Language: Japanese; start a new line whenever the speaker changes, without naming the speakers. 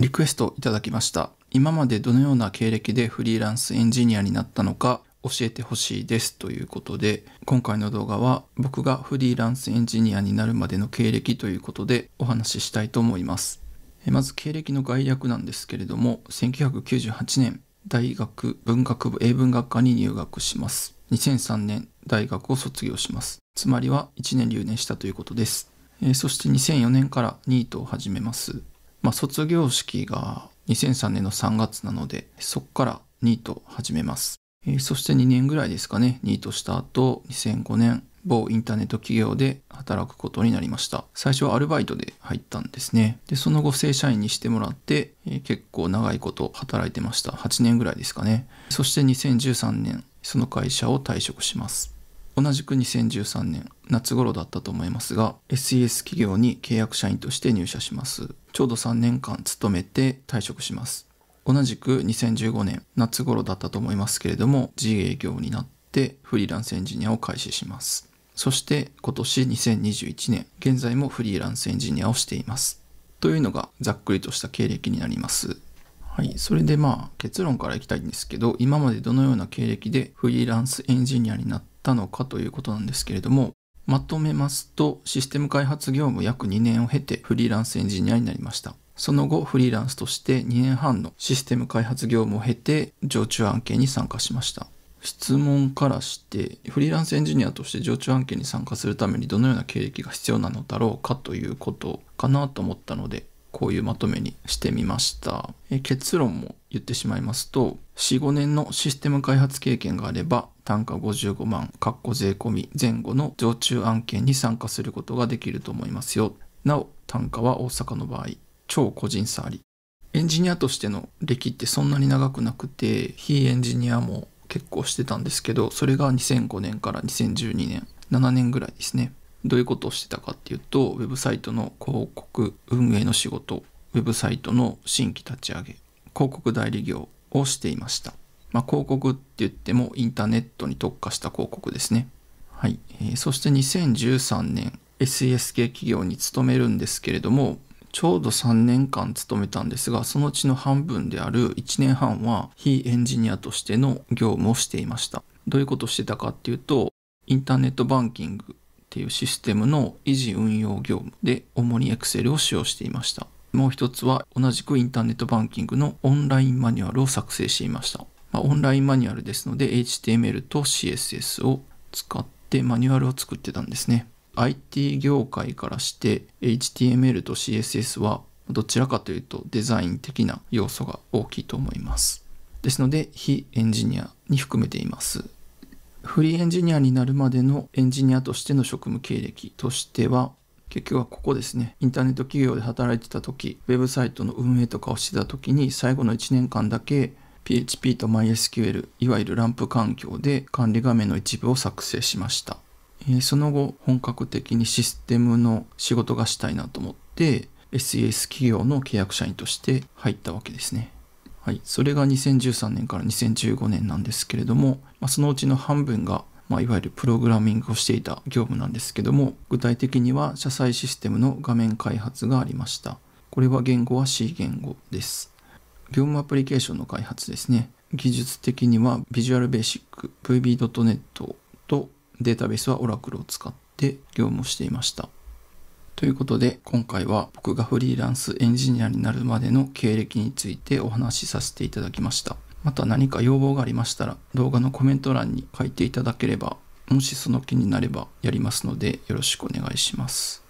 リクエストいただきました。今までどのような経歴でフリーランスエンジニアになったのか教えてほしいですということで、今回の動画は僕がフリーランスエンジニアになるまでの経歴ということでお話ししたいと思います。まず経歴の概略なんですけれども、1998年大学文学部英文学科に入学します。2003年大学を卒業します。つまりは1年留年したということです。そして2004年からニートを始めます。まあ、卒業式が2003年の3月なので、そこからニート始めます。えー、そして2年ぐらいですかね、ニートした後、2005年、某インターネット企業で働くことになりました。最初はアルバイトで入ったんですね。で、その後正社員にしてもらって、えー、結構長いこと働いてました。8年ぐらいですかね。そして2013年、その会社を退職します。同じく2013年夏頃だったと思いますが SES 企業に契約社員として入社しますちょうど3年間勤めて退職します同じく2015年夏頃だったと思いますけれども自営業になってフリーランスエンジニアを開始しますそして今年2021年現在もフリーランスエンジニアをしていますというのがざっくりとした経歴になりますはい、それでまあ結論からいきたいんですけど今までどのような経歴でフリーランスエンジニアになっったのかということなんですけれども、まとめますと、システム開発業務約2年を経てフリーランスエンジニアになりました。その後、フリーランスとして2年半のシステム開発業務を経て、常駐案件に参加しました。質問からして、フリーランスエンジニアとして常駐案件に参加するためにどのような経歴が必要なのだろうかということかなと思ったので、こういうまとめにしてみました。え結論も言ってしまいますと、4、5年のシステム開発経験があれば、単価55万、かっこ税込み前後の常駐案件に参加することができると思いますよ。なお、単価は大阪の場合、超個人差あり。エンジニアとしての歴ってそんなに長くなくて、非エンジニアも結構してたんですけど、それが2005年から2012年、7年ぐらいですね。どういうことをしてたかっていうと、ウェブサイトの広告運営の仕事、ウェブサイトの新規立ち上げ、広告代理業をしていました。まあ、広告って言ってもインターネットに特化した広告ですね。はい。えー、そして2013年 SES 系企業に勤めるんですけれども、ちょうど3年間勤めたんですが、そのうちの半分である1年半は非エンジニアとしての業務をしていました。どういうことをしてたかっていうと、インターネットバンキングっていうシステムの維持運用業務で主に Excel を使用していました。もう一つは同じくインターネットバンキングのオンラインマニュアルを作成していました。まあ、オンラインマニュアルですので HTML と CSS を使ってマニュアルを作ってたんですね。IT 業界からして HTML と CSS はどちらかというとデザイン的な要素が大きいと思います。ですので非エンジニアに含めています。フリーエンジニアになるまでのエンジニアとしての職務経歴としては結局はここですね、インターネット企業で働いてた時、ウェブサイトの運営とかをしてた時に、最後の1年間だけ PHP と MySQL、いわゆるランプ環境で管理画面の一部を作成しました。えその後、本格的にシステムの仕事がしたいなと思って、SES 企業の契約社員として入ったわけですね。はい、それが2013年から2015年なんですけれども、まあ、そのうちの半分がまあ、いわゆるプログラミングをしていた業務なんですけども、具体的には社債システムの画面開発がありました。これは言語は C 言語です。業務アプリケーションの開発ですね。技術的には Visual Basic、VB.net とデータベースは Oracle を使って業務をしていました。ということで今回は僕がフリーランスエンジニアになるまでの経歴についてお話しさせていただきました。また何か要望がありましたら動画のコメント欄に書いていただければもしその気になればやりますのでよろしくお願いします。